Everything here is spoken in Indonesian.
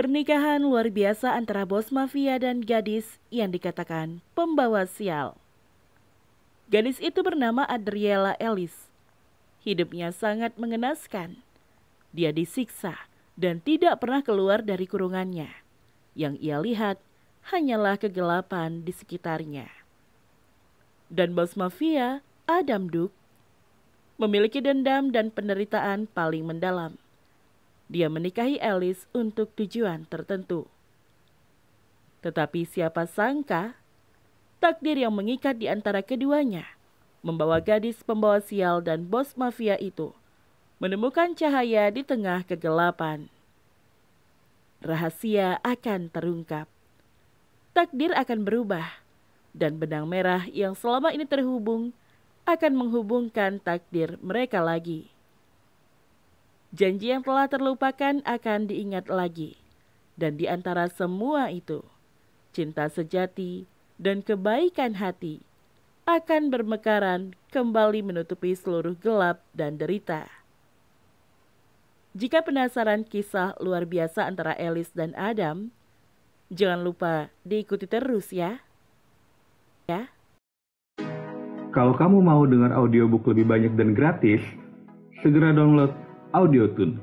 Pernikahan luar biasa antara bos mafia dan gadis yang dikatakan pembawa sial. Gadis itu bernama Adriela Ellis. Hidupnya sangat mengenaskan. Dia disiksa dan tidak pernah keluar dari kurungannya. Yang ia lihat hanyalah kegelapan di sekitarnya. Dan bos mafia, Adam Duke, memiliki dendam dan penderitaan paling mendalam. Dia menikahi Alice untuk tujuan tertentu. Tetapi siapa sangka, takdir yang mengikat di antara keduanya membawa gadis pembawa sial dan bos mafia itu menemukan cahaya di tengah kegelapan. Rahasia akan terungkap. Takdir akan berubah dan benang merah yang selama ini terhubung akan menghubungkan takdir mereka lagi. Janji yang telah terlupakan akan diingat lagi. Dan di antara semua itu, cinta sejati dan kebaikan hati akan bermekaran kembali menutupi seluruh gelap dan derita. Jika penasaran kisah luar biasa antara Elis dan Adam, jangan lupa diikuti terus ya. Ya. Kalau kamu mau dengar audiobook lebih banyak dan gratis, segera download Audiotune.